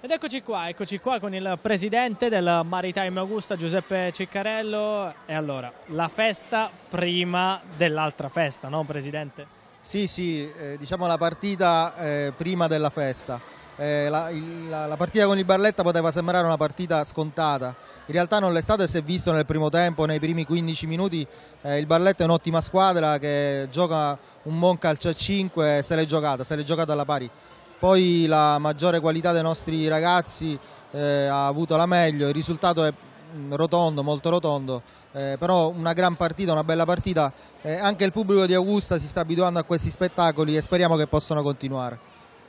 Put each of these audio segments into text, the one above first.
Ed eccoci qua, eccoci qua con il presidente del Maritime Augusta, Giuseppe Ciccarello. E allora, la festa prima dell'altra festa, no presidente? Sì, sì, eh, diciamo la partita eh, prima della festa. Eh, la, il, la, la, partita con il Barletta poteva sembrare una partita scontata, in realtà non l'è stato e si è visto nel primo tempo, nei primi 15 minuti eh, il Barletta è un'ottima squadra che gioca un buon calcio a 5 e se l'è giocata, se l'è giocata alla pari poi la maggiore qualità dei nostri ragazzi eh, ha avuto la meglio, il risultato è mm, rotondo, molto rotondo, eh, però una gran partita, una bella partita, eh, anche il pubblico di Augusta si sta abituando a questi spettacoli e speriamo che possano continuare.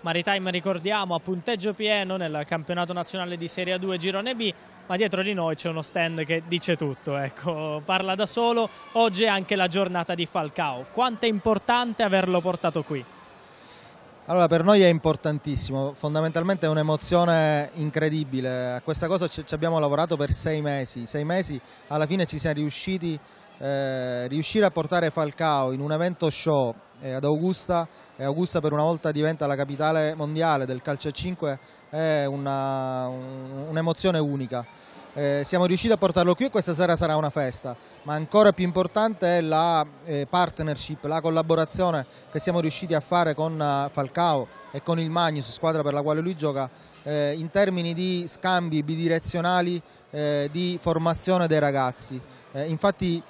Maritime ricordiamo a punteggio pieno nel campionato nazionale di Serie 2 Girone B ma dietro di noi c'è uno stand che dice tutto ecco, parla da solo oggi è anche la giornata di Falcao quanto è importante averlo portato qui? Allora, per noi è importantissimo, fondamentalmente è un'emozione incredibile. A questa cosa ci, abbiamo lavorato per sei mesi. Sei mesi alla fine ci siamo riusciti. Eh, riuscire a portare Falcao in un evento show eh, ad Augusta, e Augusta per una volta diventa la capitale mondiale del calcio a 5, è un'emozione un unica eh, siamo riusciti a portarlo qui e questa sera sarà una festa, ma ancora più importante è la eh, partnership, la collaborazione che siamo riusciti a fare con eh, Falcao e con il Magnus, squadra per la quale lui gioca, eh, in termini di scambi bidirezionali eh, di formazione dei ragazzi. Eh, infatti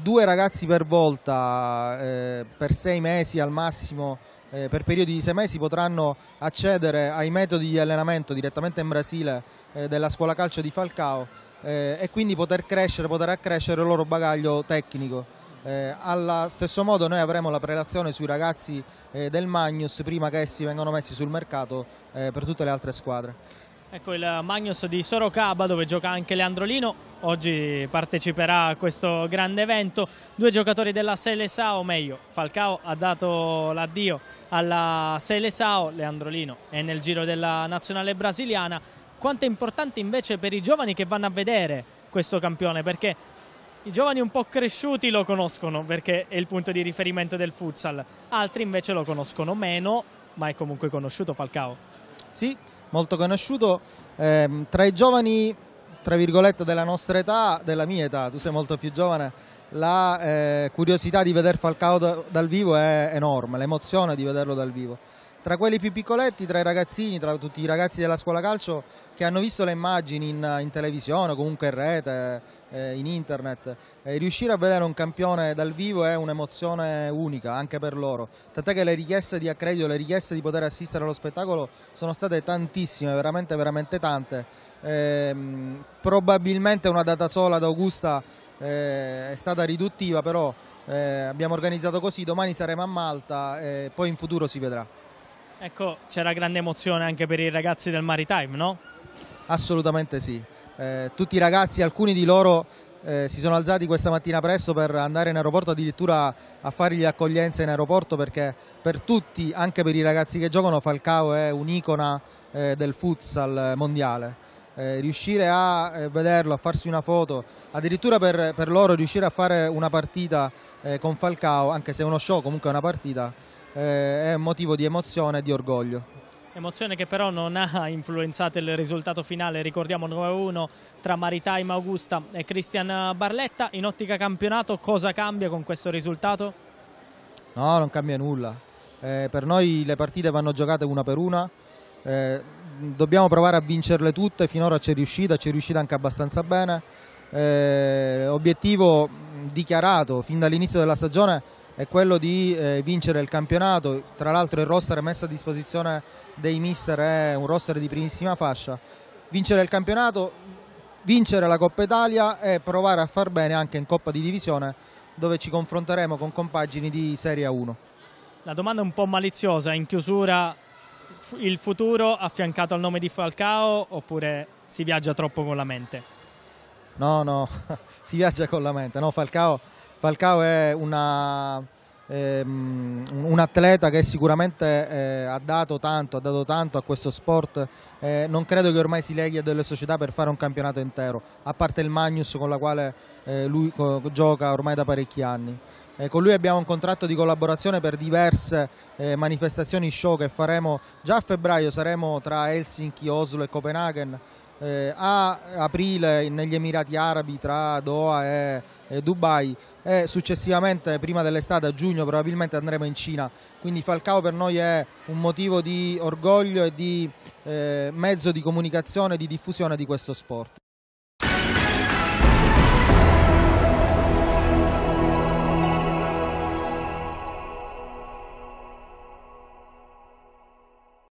due ragazzi per volta, per sei mesi al massimo, eh, per periodi di sei mesi potranno accedere ai metodi di allenamento direttamente in Brasile eh, della scuola calcio di Falcao eh, e quindi poter crescere, poter accrescere il loro bagaglio tecnico. Eh, allo stesso modo noi avremo la prelazione sui ragazzi eh, del Magnus prima che essi vengano messi sul mercato eh, per tutte le altre squadre. Ecco il Magnus di Sorocaba dove gioca anche Leandrolino, oggi parteciperà a questo grande evento. Due giocatori della Selesao, o meglio, Falcao ha dato l'addio alla Selesao, Leandrolino è nel giro della nazionale brasiliana. Quanto è importante invece per i giovani che vanno a vedere questo campione? Perché i giovani un po' cresciuti lo conoscono perché è il punto di riferimento del futsal, altri invece lo conoscono meno, ma è comunque conosciuto Falcao. Sì, molto conosciuto. Eh, tra i giovani, tra virgolette, della nostra età, della mia età, tu sei molto più giovane, la eh, curiosità di vedere Falcao da, dal vivo è enorme, l'emozione di vederlo dal vivo tra quelli più piccoletti, tra i ragazzini, tra tutti i ragazzi della scuola calcio che hanno visto le immagini in, in televisione, comunque in rete, eh, in internet. e eh, riuscire a vedere un campione dal vivo è un'emozione unica anche per loro, tant'è che le richieste di accredito, le richieste di poter assistere allo spettacolo sono state tantissime, veramente, veramente tante. Eh, probabilmente una data sola ad Augusta eh, è stata riduttiva, però eh, abbiamo organizzato così, domani saremo a Malta e eh, poi in futuro si vedrà. Ecco, c'era grande emozione anche per i ragazzi del Maritime, no? Assolutamente sì. Eh, tutti i ragazzi, alcuni di loro eh, si sono alzati questa mattina presto per andare in aeroporto, addirittura a fargli accoglienza in aeroporto perché per tutti, anche per i ragazzi che giocano, Falcao è un'icona eh, del futsal mondiale. Eh, riuscire a eh, vederlo, a farsi una foto, addirittura per, per loro riuscire a fare una partita eh, con Falcao, anche se è uno show, comunque è una partita, eh, è un motivo di emozione e di orgoglio. Emozione che però non ha influenzato il risultato finale, ricordiamo 9-1 tra Maritime Augusta e Cristian Barletta. In ottica campionato cosa cambia con questo risultato? No, non cambia nulla. Eh, per noi le partite vanno giocate una per una, eh, dobbiamo provare a vincerle tutte, finora ci è riuscita, ci è riuscita anche abbastanza bene. Eh, obiettivo dichiarato fin dall'inizio della stagione è quello di eh, vincere il campionato, tra l'altro il roster messo a disposizione dei mister è un roster di primissima fascia, vincere il campionato, vincere la Coppa Italia e provare a far bene anche in Coppa di Divisione dove ci confronteremo con compagini di Serie 1. La domanda è un po' maliziosa, in chiusura il futuro affiancato al nome di Falcao oppure si viaggia troppo con la mente? No, no, si viaggia con la mente, no, Falcao Falcao è una, ehm, un atleta che sicuramente eh, ha, dato tanto, ha dato tanto a questo sport, eh, non credo che ormai si leghi a delle società per fare un campionato intero, a parte il Magnus con la quale eh, lui gioca ormai da parecchi anni. Eh, con lui abbiamo un contratto di collaborazione per diverse eh, manifestazioni show che faremo già a febbraio, saremo tra Helsinki, Oslo e Copenaghen eh, a aprile negli Emirati Arabi tra Doha e, e, Dubai e successivamente prima dell'estate a giugno probabilmente andremo in Cina quindi Falcao per noi è un motivo di orgoglio e di eh, mezzo di comunicazione e di diffusione di questo sport